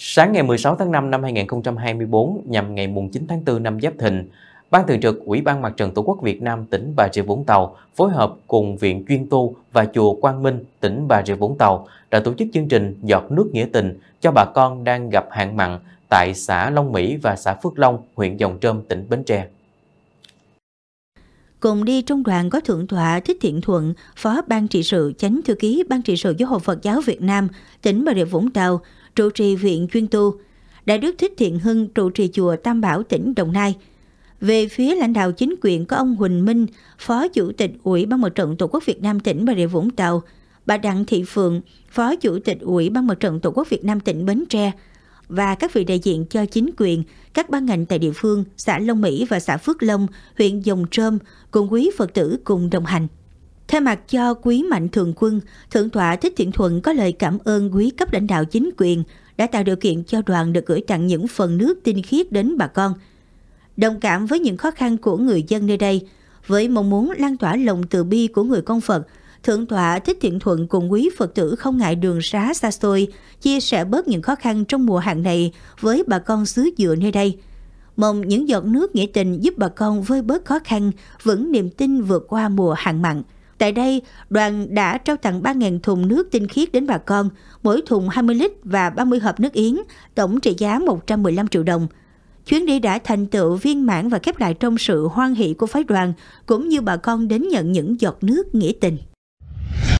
Sáng ngày 16 tháng 5 năm 2024 nhằm ngày 9 tháng 4 năm Giáp Thìn, Ban Thường trực Ủy ban Mặt trận Tổ quốc Việt Nam tỉnh Bà Rịa Vũng Tàu phối hợp cùng Viện Chuyên tu và Chùa Quang Minh tỉnh Bà Rịa Vũng Tàu đã tổ chức chương trình Giọt nước nghĩa tình cho bà con đang gặp hạn mặn tại xã Long Mỹ và xã Phước Long, huyện Dòng Trơm, tỉnh Bến Tre cùng đi trong đoàn có Thượng tọa Thích Thiện Thuận, Phó Ban trị sự Chánh Thư ký Ban trị sự Giáo hội Phật giáo Việt Nam, tỉnh Bà Rịa Vũng Tàu, trụ trì viện chuyên tu. Đại đức Thích Thiện Hưng trụ trì chùa Tam Bảo tỉnh Đồng Nai. Về phía lãnh đạo chính quyền có ông Huỳnh Minh, Phó Chủ tịch Ủy ban Mặt trận Tổ quốc Việt Nam tỉnh Bà Rịa Vũng Tàu, bà Đặng Thị Phượng, Phó Chủ tịch Ủy ban Mặt trận Tổ quốc Việt Nam tỉnh Bến Tre, và các vị đại diện cho chính quyền, các ban ngành tại địa phương, xã Long Mỹ và xã Phước Long, huyện Dòng Trơm cùng quý Phật tử cùng đồng hành. Thay mặt cho quý mạnh thường quân, Thượng tọa Thích Thiện Thuận có lời cảm ơn quý cấp lãnh đạo chính quyền đã tạo điều kiện cho đoàn được gửi tặng những phần nước tinh khiết đến bà con. Đồng cảm với những khó khăn của người dân nơi đây, với mong muốn lan tỏa lòng từ bi của người con Phật – Thượng tọa Thích Thiện Thuận cùng quý Phật tử không ngại đường xá xa xôi, chia sẻ bớt những khó khăn trong mùa hạn này với bà con xứ dựa nơi đây. Mong những giọt nước nghĩa tình giúp bà con vơi bớt khó khăn, vững niềm tin vượt qua mùa hạn mặn. Tại đây, đoàn đã trao tặng 3.000 thùng nước tinh khiết đến bà con, mỗi thùng 20 lít và 30 hộp nước yến, tổng trị giá 115 triệu đồng. Chuyến đi đã thành tựu viên mãn và khép lại trong sự hoan hỷ của phái đoàn, cũng như bà con đến nhận những giọt nước nghĩa tình.